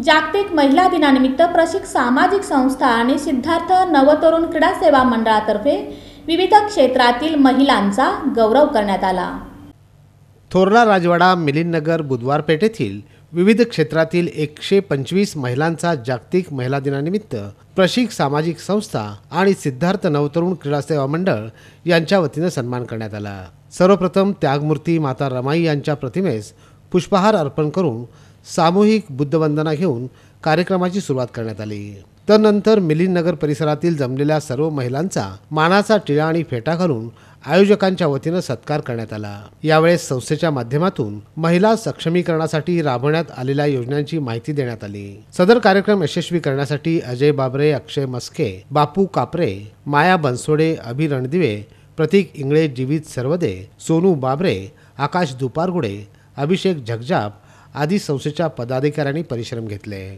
जागतिक महिला दिनानिमित्त प्रशिक सामाजिक संस्था आणि सिद्धार्थ नवतरुण क्रीडा सेवा मंडळातर्फे विविध क्षेत्रातील महिलांचा गौरव करण्यात आला थोरला राजवाडा मिलिंदनगर बुधवार पेठेतील विविध क्षेत्रातील एकशे पंचवीस महिलांचा जागतिक महिला दिनानिमित्त प्रशिक सामाजिक संस्था आणि सिद्धार्थ नवतरुण क्रीडा सेवा मंडळ यांच्या वतीनं सन्मान करण्यात आला सर्वप्रथम त्यागमूर्ती माता रमाई यांच्या प्रतिमेस पुष्पहार अर्पण करून सामूहिक बुद्धवंदना घेऊन कार्यक्रमाची सुरुवात करण्यात आली त्यानंतर मिलिंद नगर परिसरातील जमलेल्या सर्व महिलांचा मानाचा टिळा आणि फेटा घालून आयोजकांच्या वतीनं सत्कार करण्यात आला यावेळेस संस्थेच्या माध्यमातून महिला सक्षमीकरणासाठी राबवण्यात आलेल्या योजनांची माहिती देण्यात आली सदर कार्यक्रम यशस्वी करण्यासाठी अजय बाबरे अक्षय मस्के बापू कापरे माया बनसोडे अभि रणदिवे प्रतीक इंगळे जीवित सर्वदे सोनू बाबरे आकाश दुपारगुडे अभिषेक झगजाप आदी संस्थेच्या पदाधिकाऱ्यांनी परिश्रम घेतले